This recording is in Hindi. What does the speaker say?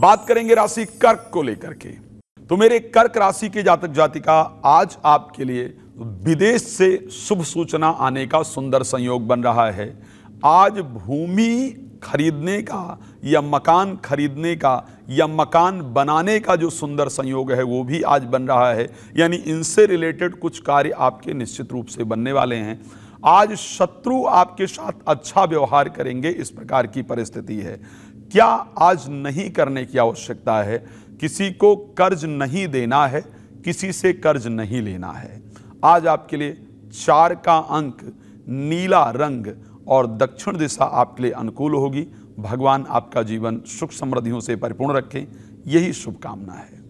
बात करेंगे राशि कर्क को लेकर के तो मेरे कर्क राशि के जातक जातिका आज आपके लिए विदेश से शुभ सूचना आने का सुंदर संयोग बन रहा है आज भूमि खरीदने का या मकान खरीदने का या मकान बनाने का जो सुंदर संयोग है वो भी आज बन रहा है यानी इनसे रिलेटेड कुछ कार्य आपके निश्चित रूप से बनने वाले हैं आज शत्रु आपके साथ अच्छा व्यवहार करेंगे इस प्रकार की परिस्थिति है क्या आज नहीं करने की आवश्यकता है किसी को कर्ज नहीं देना है किसी से कर्ज नहीं लेना है आज आपके लिए चार का अंक नीला रंग और दक्षिण दिशा आपके लिए अनुकूल होगी भगवान आपका जीवन सुख समृद्धियों से परिपूर्ण रखें यही शुभकामना है